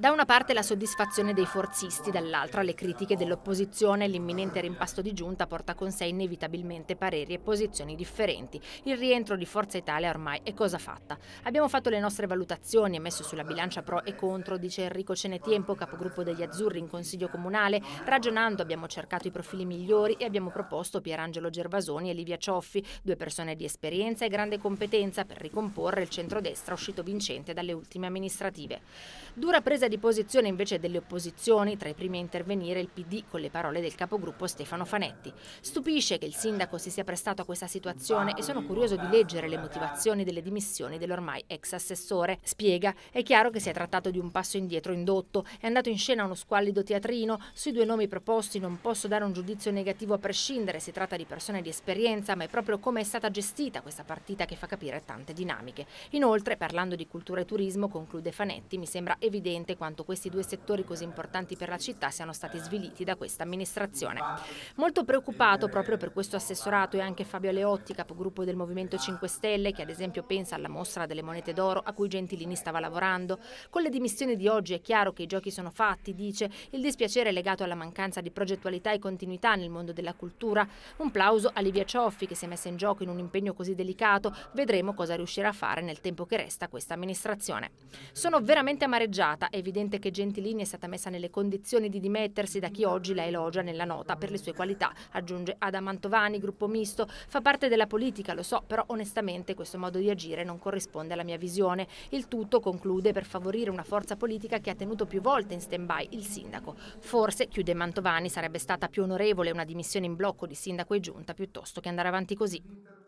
Da una parte la soddisfazione dei forzisti, dall'altra le critiche dell'opposizione. L'imminente rimpasto di giunta porta con sé inevitabilmente pareri e posizioni differenti. Il rientro di Forza Italia ormai è cosa fatta. Abbiamo fatto le nostre valutazioni e messo sulla bilancia pro e contro, dice Enrico Cenetiempo, capogruppo degli Azzurri in Consiglio Comunale. Ragionando abbiamo cercato i profili migliori e abbiamo proposto Pierangelo Gervasoni e Livia Cioffi, due persone di esperienza e grande competenza per ricomporre il centrodestra uscito vincente dalle ultime amministrative. Dura presa di posizione invece delle opposizioni, tra i primi a intervenire il PD con le parole del capogruppo Stefano Fanetti. Stupisce che il sindaco si sia prestato a questa situazione e sono curioso di leggere le motivazioni delle dimissioni dell'ormai ex assessore. Spiega, è chiaro che si è trattato di un passo indietro indotto, è andato in scena uno squallido teatrino, sui due nomi proposti non posso dare un giudizio negativo a prescindere, si tratta di persone di esperienza, ma è proprio come è stata gestita questa partita che fa capire tante dinamiche. Inoltre, parlando di cultura e turismo, conclude Fanetti, mi sembra evidente quanto questi due settori così importanti per la città siano stati sviliti da questa amministrazione. Molto preoccupato proprio per questo assessorato è anche Fabio Leotti, capogruppo del Movimento 5 Stelle, che ad esempio pensa alla mostra delle monete d'oro a cui Gentilini stava lavorando. Con le dimissioni di oggi è chiaro che i giochi sono fatti, dice, il dispiacere è legato alla mancanza di progettualità e continuità nel mondo della cultura. Un plauso a Livia Cioffi che si è messa in gioco in un impegno così delicato, vedremo cosa riuscirà a fare nel tempo che resta questa amministrazione. Sono veramente amareggiata e vi evidente che Gentilini è stata messa nelle condizioni di dimettersi da chi oggi la elogia nella nota per le sue qualità. Aggiunge Adam Mantovani, gruppo misto, fa parte della politica, lo so, però onestamente questo modo di agire non corrisponde alla mia visione. Il tutto conclude per favorire una forza politica che ha tenuto più volte in stand-by il sindaco. Forse, chiude Mantovani, sarebbe stata più onorevole una dimissione in blocco di sindaco e giunta piuttosto che andare avanti così.